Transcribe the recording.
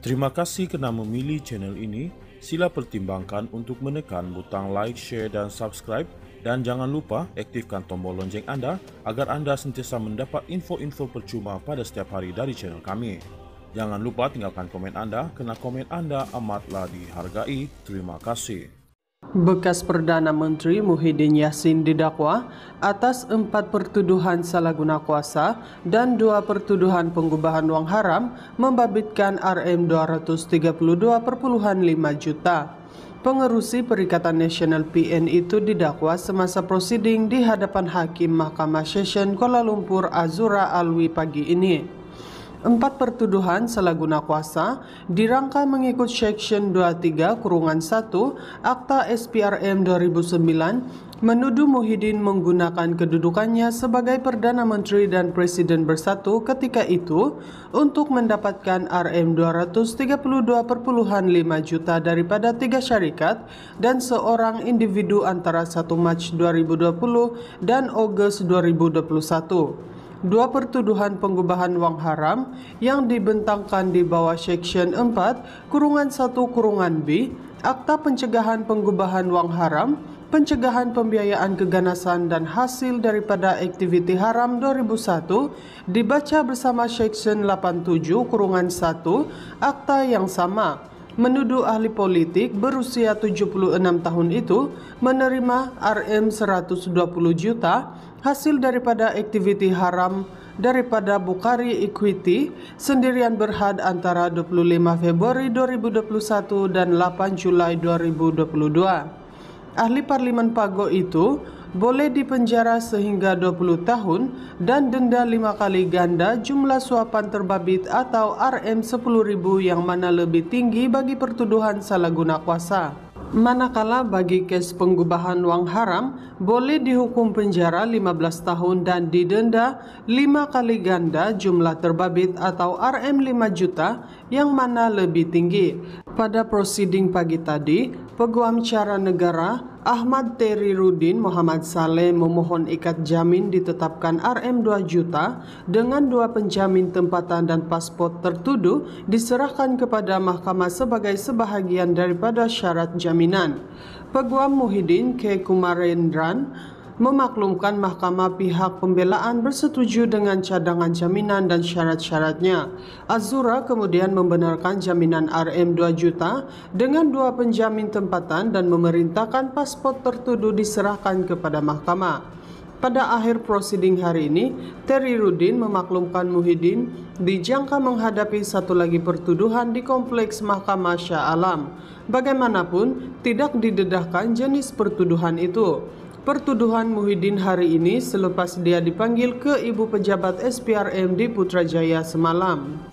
Terima kasih kerana memilih channel ini. Sila pertimbangkan untuk menekan butang like, share dan subscribe dan jangan lupa aktifkan tombol lonceng anda agar anda sentiasa mendapat info-info percuma pada setiap hari dari channel kami. Jangan lupa tinggalkan komen anda kerana komen anda amatlah dihargai. Terima kasih. Bekas Perdana Menteri Muhyiddin Yassin didakwa atas empat pertuduhan salah guna kuasa dan dua pertuduhan pengubahan uang haram membabitkan RM 232,5 juta. Pengerusi Perikatan Nasional PN itu didakwa semasa prosiding di hadapan Hakim Mahkamah Session Kuala Lumpur Azura Alwi pagi ini. Empat pertuduhan selaguna kuasa dirangka mengikut Section 23 kurungan 1 Akta SPRM 2009 menuduh Muhyiddin menggunakan kedudukannya sebagai Perdana Menteri dan Presiden Bersatu ketika itu untuk mendapatkan RM 232,5 juta daripada tiga syarikat dan seorang individu antara 1 Mac 2020 dan Ogos 2021 dua pertuduhan pengubahan uang haram yang dibentangkan di bawah Seksyen 4 kurungan 1 kurungan B Akta Pencegahan pengubahan uang Haram Pencegahan Pembiayaan Keganasan dan Hasil daripada Aktiviti Haram 2001 dibaca bersama Seksyen 87 kurungan 1 Akta yang sama menuduh ahli politik berusia 76 tahun itu menerima RM 120 juta hasil daripada aktiviti haram daripada Bukhari Equity sendirian berhad antara 25 Februari 2021 dan 8 Julai 2022. Ahli Parlimen Pago itu boleh dipenjara sehingga 20 tahun dan denda lima kali ganda jumlah suapan terbabit atau RM10,000 yang mana lebih tinggi bagi pertuduhan salah guna kuasa. Manakala bagi kes pengubahan wang haram, boleh dihukum penjara 15 tahun dan didenda 5 kali ganda jumlah terbabit atau RM5 juta yang mana lebih tinggi. Pada prosiding pagi tadi, Peguam Cara Negara, Ahmad Teri Rudin Muhammad Saleh memohon ikat jamin ditetapkan RM2 juta dengan dua penjamin tempatan dan pasport tertuduh diserahkan kepada mahkamah sebagai sebahagian daripada syarat jaminan. Peguam Muhyiddin K. Kumarendran memaklumkan mahkamah pihak pembelaan bersetuju dengan cadangan jaminan dan syarat-syaratnya. Azura kemudian membenarkan jaminan RM 2 juta dengan dua penjamin tempatan dan memerintahkan paspor tertuduh diserahkan kepada mahkamah. Pada akhir prosiding hari ini, Terry Rudin memaklumkan Muhyiddin dijangka menghadapi satu lagi pertuduhan di Kompleks Mahkamah Syah Alam. Bagaimanapun, tidak didedahkan jenis pertuduhan itu. Pertuduhan Muhyiddin hari ini selepas dia dipanggil ke ibu pejabat SPRM di Putrajaya semalam.